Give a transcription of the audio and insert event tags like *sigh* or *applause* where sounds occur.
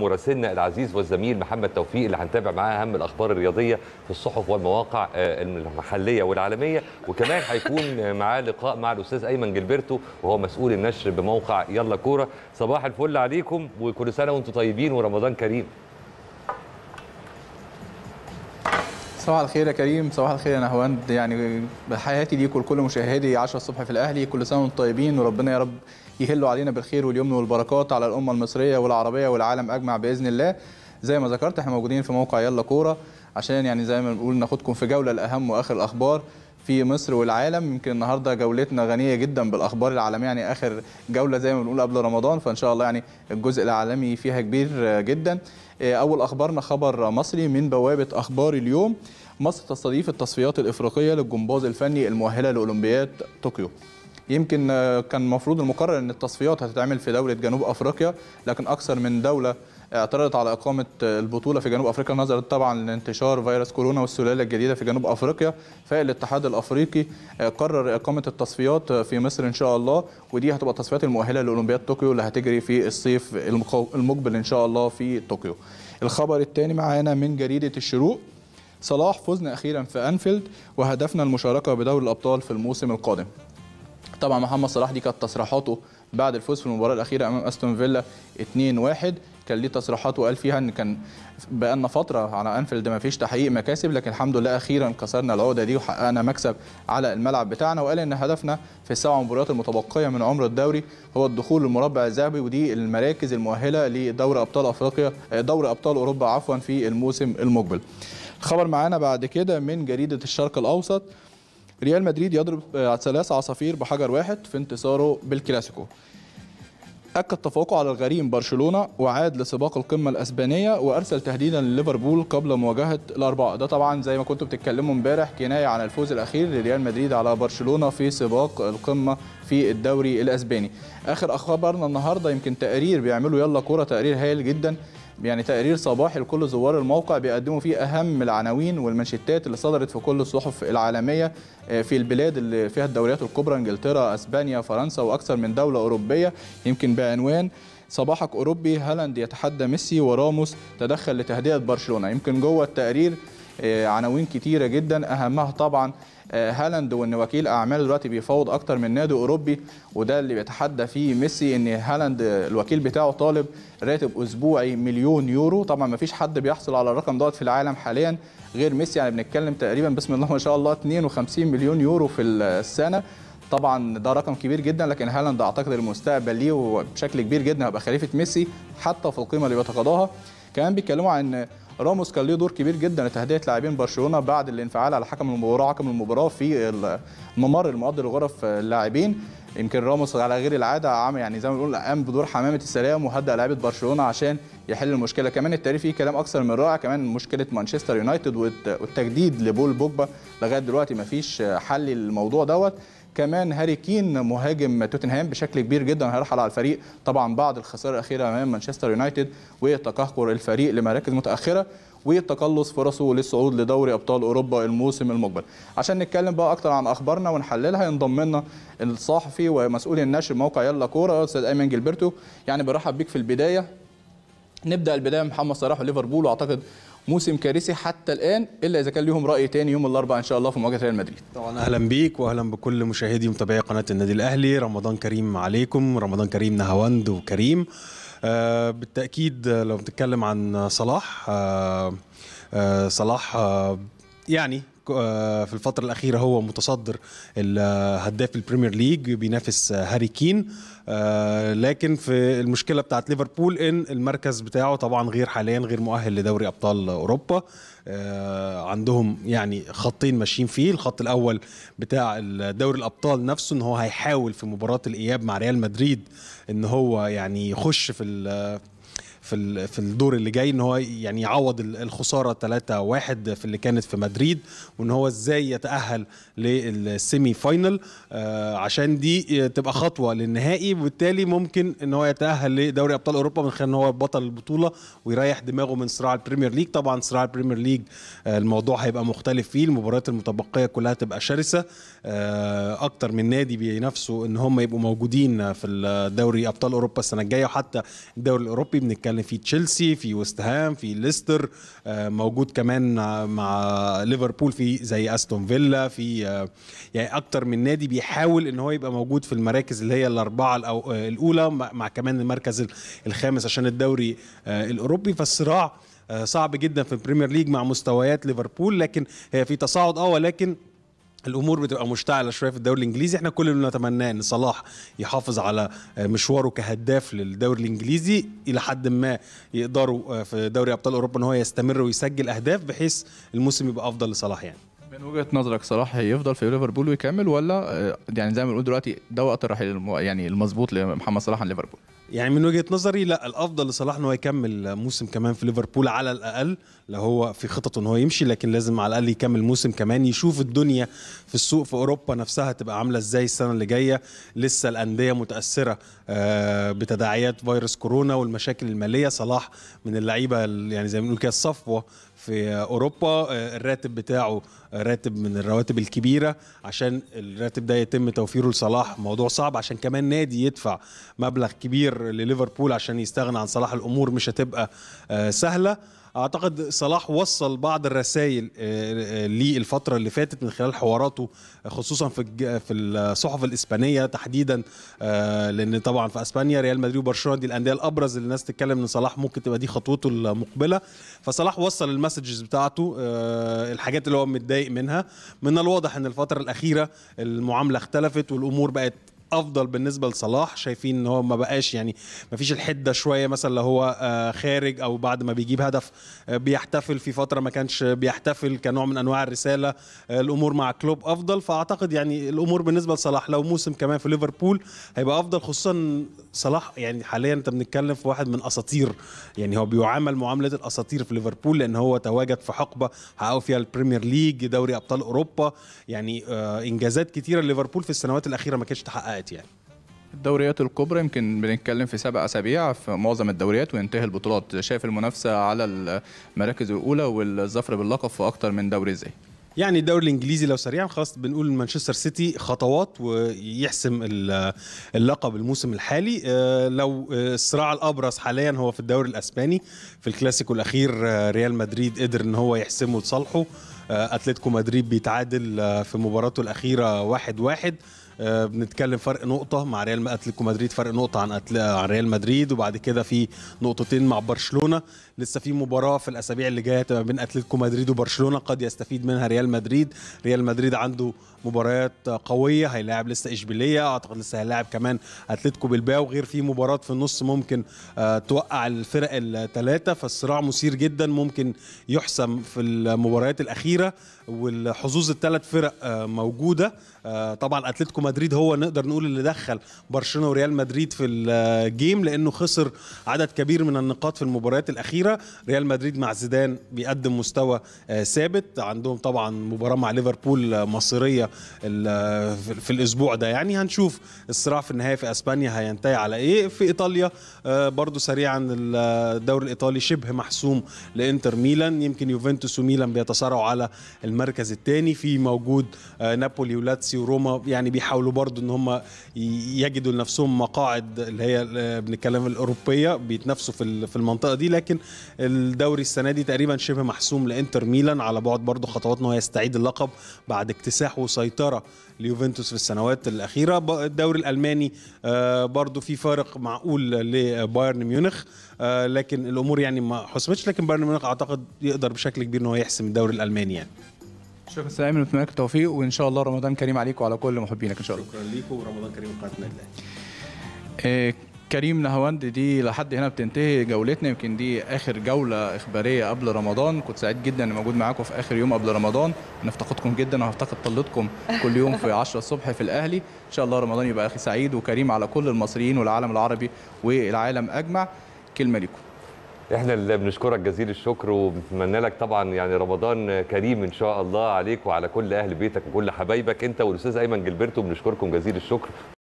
مراسلنا العزيز والزميل محمد توفيق اللي هنتابع معاه اهم الاخبار الرياضيه في الصحف والمواقع آه، المحليه والعالميه وكمان هيكون معاه لقاء مع الاستاذ ايمن جلبرتو وهو مسؤول النشر بموقع يلا كوره صباح الفل عليكم وكل سنه وانتم طيبين ورمضان كريم صباح الخير يا كريم صباح الخير يا نهواند يعني بحياتي ليك ولكل مشاهدي 10 الصبح في الاهلي كل سنه وانتم طيبين وربنا يا رب يهلوا علينا بالخير واليمن والبركات على الامه المصريه والعربيه والعالم اجمع باذن الله زي ما ذكرت احنا موجودين في موقع يلا كوره عشان يعني زي ما بنقول ناخدكم في جوله الاهم واخر الاخبار في مصر والعالم يمكن النهارده جولتنا غنيه جدا بالاخبار العالميه يعني اخر جوله زي ما بنقول قبل رمضان فان شاء الله يعني الجزء العالمي فيها كبير جدا إيه، اول اخبارنا خبر مصري من بوابه اخبار اليوم مصر تستضيف التصفيات الافريقيه للجمباز الفني المؤهله لاولمبياد طوكيو يمكن آه، كان المفروض المقرر ان التصفيات هتتعمل في دوله جنوب افريقيا لكن اكثر من دوله آه، اعترضت على اقامه آه، البطوله في جنوب افريقيا نظرا طبعا لانتشار فيروس كورونا والسلاله الجديده في جنوب افريقيا فالاتحاد الافريقي قرر اقامه التصفيات في مصر ان شاء الله ودي هتبقى التصفيات المؤهله لاولمبياد طوكيو اللي هتجري في الصيف المقبل ان شاء الله في طوكيو. الخبر الثاني معانا من جريده الشروق صلاح فزنا اخيرا في انفيلد وهدفنا المشاركه بدوري الابطال في الموسم القادم. طبعا محمد صلاح دي كانت تصريحاته بعد الفوز في المباراه الاخيره امام استون فيلا 2-1 كان ليه تصريحات وقال فيها ان كان بقالنا فتره على انفيلد ما فيش تحقيق مكاسب لكن الحمد لله اخيرا كسرنا العقده دي وحققنا مكسب على الملعب بتاعنا وقال ان هدفنا في السبع مباريات المتبقيه من عمر الدوري هو الدخول للمربع الذهبي ودي المراكز المؤهله لدوري ابطال افريقيا دوري ابطال اوروبا عفوا في الموسم المقبل خبر معانا بعد كده من جريده الشرق الاوسط ريال مدريد يضرب آه، ثلاث عصافير بحجر واحد في انتصاره بالكلاسيكو أكد تفوقه على الغريم برشلونة وعاد لسباق القمة الأسبانية وأرسل تهديدا لليفربول قبل مواجهة الأربعة ده طبعا زي ما كنتوا بتتكلموا امبارح كناية عن الفوز الأخير لريال مدريد على برشلونة في سباق القمة في الدوري الأسباني آخر أخبارنا النهاردة يمكن تقرير بيعملوا يلا كورة تقرير هايل جدا يعني تقرير صباحي لكل زوار الموقع بيقدموا فيه اهم العناوين والمانشيتات اللي صدرت في كل الصحف العالميه آه، في البلاد اللي فيها الدوريات الكبرى انجلترا اسبانيا فرنسا واكثر من دوله اوروبيه يمكن بعنوان صباحك اوروبي هالاند يتحدى ميسي وراموس تدخل لتهدئه برشلونه يمكن جوه التقرير آه، عناوين كتيره جدا اهمها طبعا آه، هالاند وان وكيل اعماله دلوقتي بيفاوض اكتر من نادي اوروبي وده اللي بيتحدى فيه ميسي ان هالاند الوكيل بتاعه طالب راتب اسبوعي مليون يورو طبعا ما فيش حد بيحصل على الرقم دوت في العالم حاليا غير ميسي يعني بنتكلم تقريبا بسم الله ما شاء الله 52 مليون يورو في السنه طبعا ده رقم كبير جدا لكن هالاند اعتقد المستقبل ليه وبشكل كبير جدا هيبقى خليفه ميسي حتى في القيمه اللي بيتقاضاها كمان بيتكلموا عن راموس كان ليه دور كبير جدا لتهدئه لاعبين برشلونه بعد الانفعال على حكم المباراه حكم المباراه في الممر المؤدي لغرف اللاعبين يمكن راموس على غير العاده عام يعني زي ما بنقول قام بدور حمامه السلام وهدى لعيبه برشلونه عشان يحل المشكله كمان التاريخ فيه كلام اكثر من رائع كمان مشكله مانشستر يونايتد والتجديد لبول بوجبا لغايه دلوقتي ما فيش حل للموضوع دوت كمان هاري كين مهاجم توتنهام بشكل كبير جدا هيرحل على الفريق طبعا بعد الخساره الاخيره امام مانشستر يونايتد وتقهقر الفريق لمراكز متاخره وتقلص فرصه للصعود لدوري ابطال اوروبا الموسم المقبل عشان نتكلم بقى اكتر عن اخبارنا ونحللها ينضم لنا الصحفي ومسؤول النشر موقع يلا كوره استاذ ايمن جلبرتو يعني برحب بيك في البدايه نبدا البدايه محمد صلاح وليفربول واعتقد موسم كارثي حتى الان الا اذا كان ليهم راي تاني يوم الاربعاء ان شاء الله في مواجهه ريال مدريد. طبعا اهلا بيك واهلا بكل مشاهدي ومتابعي قناه النادي الاهلي رمضان كريم عليكم رمضان كريم نهاوند وكريم آه بالتاكيد لو بنتكلم عن صلاح آه آه صلاح آه، يعني آه، في الفتره الاخيره هو متصدر هداف البريمير ليج بينافس هاري كين آه، لكن في المشكله بتاعت ليفربول ان المركز بتاعه طبعا غير حاليا غير مؤهل لدوري ابطال اوروبا آه، عندهم يعني خطين ماشيين فيه الخط الاول بتاع دوري الابطال نفسه ان هو هيحاول في مباراه الاياب مع ريال مدريد ان هو يعني يخش في في في الدور اللي جاي ان هو يعني يعوض الخساره 3-1 في اللي كانت في مدريد وان هو ازاي يتاهل للسيمي فاينل آه، عشان دي تبقى خطوه للنهائي وبالتالي ممكن ان هو يتاهل لدوري ابطال اوروبا من خلال ان هو بطل البطوله ويريح دماغه من صراع البريمير ليج طبعا صراع البريمير ليج آه، الموضوع هيبقى مختلف فيه المباريات المتبقيه كلها تبقى شرسه آه، اكتر من نادي بينافسوا ان هم يبقوا موجودين في الدوري ابطال اوروبا السنه الجايه وحتى الدوري الاوروبي بنتكلم بنتكلم يعني في تشيلسي في ويست هام في ليستر آه، موجود كمان مع ليفربول في زي استون فيلا في آه، يعني اكتر من نادي بيحاول ان هو يبقى موجود في المراكز اللي هي الاربعه آه، الاولى مع كمان المركز الخامس عشان الدوري الاوروبي فالصراع صعب جدا في البريمير ليج مع مستويات ليفربول لكن هي في تصاعد اه ولكن الامور بتبقى مشتعله شويه في الدوري الانجليزي احنا كل اللي نتمناه ان صلاح يحافظ على مشواره كهداف للدوري الانجليزي الى حد ما يقدروا آه، في دوري ابطال اوروبا ان هو يستمر ويسجل اهداف بحيث الموسم يبقى افضل لصلاح يعني من وجهه نظرك صلاح هيفضل في ليفربول ويكمل ولا آه، يعني زي ما بنقول دلوقتي ده وقت الرحيل يعني المظبوط لمحمد صلاح عن ليفربول يعني من وجهه نظري لا الافضل لصلاح ان هو يكمل موسم كمان في ليفربول على الاقل لو هو في خططه ان هو يمشي لكن لازم على الاقل يكمل موسم كمان يشوف الدنيا في السوق في اوروبا نفسها تبقى عامله ازاي السنه اللي جايه لسه الانديه متاثره آه، بتداعيات فيروس كورونا والمشاكل الماليه صلاح من اللعيبه يعني زي ما بنقول كده الصفوه في اوروبا آه، الراتب بتاعه آه، راتب من الرواتب الكبيره عشان الراتب ده يتم توفيره لصلاح موضوع صعب عشان كمان نادي يدفع مبلغ كبير كبير لليفربول عشان يستغنى عن صلاح الامور مش هتبقى آه، سهله اعتقد صلاح وصل بعض الرسائل آه، آه، للفتره اللي فاتت من خلال حواراته خصوصا في في الصحف الاسبانيه تحديدا لان طبعا في اسبانيا ريال مدريد وبرشلونه دي الانديه الابرز اللي الناس تتكلم ان صلاح ممكن تبقى دي خطوته المقبله فصلاح وصل المسجز بتاعته الحاجات اللي هو متضايق منها من الواضح ان الفتره الاخيره المعامله اختلفت والامور بقت افضل بالنسبه لصلاح شايفين ان هو ما بقاش يعني ما فيش الحده شويه مثلا اللي هو آه، خارج او بعد ما بيجيب هدف آه، بيحتفل في فتره ما كانش بيحتفل كنوع من انواع الرساله آه، الامور مع كلوب افضل فاعتقد يعني الامور بالنسبه لصلاح لو موسم كمان في ليفربول هيبقى افضل خصوصا صلاح يعني حاليا انت بنتكلم في واحد من اساطير يعني هو بيعامل معامله الاساطير في ليفربول لان هو تواجد في حقبه حققوا فيها البريمير ليج دوري ابطال اوروبا يعني انجازات كتيره ليفربول في السنوات الاخيره ما كانتش تحققت الدوريات يعني الدوريات الكبرى يمكن بنتكلم في سبع اسابيع في معظم الدوريات وينتهي البطولات شايف المنافسه على المراكز الاولى والظفر باللقب في اكتر من دوري ازاي يعني الدوري الانجليزي لو سريعا خلاص بنقول مانشستر سيتي خطوات ويحسم اللقب الموسم الحالي آه، لو آه، الصراع الابرز حاليا هو في الدوري الاسباني في الكلاسيكو الاخير آه، ريال مدريد قدر ان هو يحسمه لصالحه اتلتيكو مدريد بيتعادل في مباراته الاخيره واحد واحد آه، بنتكلم فرق نقطه مع ريال اتلتيكو مدريد فرق نقطه عن أتل... عن ريال مدريد وبعد كده في نقطتين مع برشلونه لسه في مباراه في الاسابيع اللي جايه ما بين اتلتيكو مدريد وبرشلونه قد يستفيد منها ريال مدريد ريال مدريد عنده مباريات قويه هيلاعب لسه اشبيليه اعتقد لسه هيلاعب كمان اتلتيكو بالباو غير في مباراه في النص ممكن آه، توقع الفرق الثلاثه فالصراع مثير جدا ممكن يحسم في المباريات الاخيره والحظوظ الثلاث فرق آه، موجوده آه، طبعا اتلتيكو مدريد هو نقدر نقول اللي دخل برشلونه وريال مدريد في الجيم آه، لانه خسر عدد كبير من النقاط في المباريات الاخيره ريال مدريد مع زيدان بيقدم مستوى آه، ثابت عندهم طبعا مباراه مع ليفربول مصيريه في الاسبوع ده يعني هنشوف الصراع في النهايه في اسبانيا هينتهي على ايه في ايطاليا برضو سريعا الدوري الايطالي شبه محسوم لانتر ميلان يمكن يوفنتوس وميلان بيتصارعوا على المركز الثاني في موجود نابولي ولاتسيو تشيلسي وروما يعني بيحاولوا برضو ان هم يجدوا لنفسهم مقاعد اللي هي بنتكلم الاوروبيه بيتنافسوا في في المنطقه دي لكن الدوري السنه دي تقريبا شبه محسوم لانتر ميلان على بعد برضو خطوات ان هو يستعيد اللقب بعد اكتساح وسيطره ليوفنتوس في السنوات الاخيره الدوري الالماني آه، برضو في فارق معقول لبايرن ميونخ آه، لكن الامور يعني ما حسمتش لكن بايرن ميونخ اعتقد يقدر بشكل كبير ان هو يحسم الدوري الالماني يعني شكرا سامي نتمنى لك التوفيق وان شاء الله رمضان كريم عليك وعلى كل محبينك ان شاء الله شكرا ليك ورمضان كريم لقناتنا الاهلي كريم نهواند دي لحد هنا بتنتهي جولتنا يمكن دي اخر جوله اخباريه قبل رمضان كنت سعيد جدا اني موجود معاكم في اخر يوم قبل رمضان نفتقدكم جدا وهفتقد طلتكم كل يوم في 10 *laughs* الصبح في الاهلي ان شاء الله رمضان يبقى اخي سعيد وكريم على كل المصريين والعالم العربي والعالم اجمع كلمه لكم احنا اللي بنشكرك جزيل الشكر وبنتمنى لك طبعا يعني رمضان كريم ان شاء الله عليك وعلى كل اهل بيتك وكل حبايبك انت والاستاذ ايمن جلبرتو بنشكركم جزيل الشكر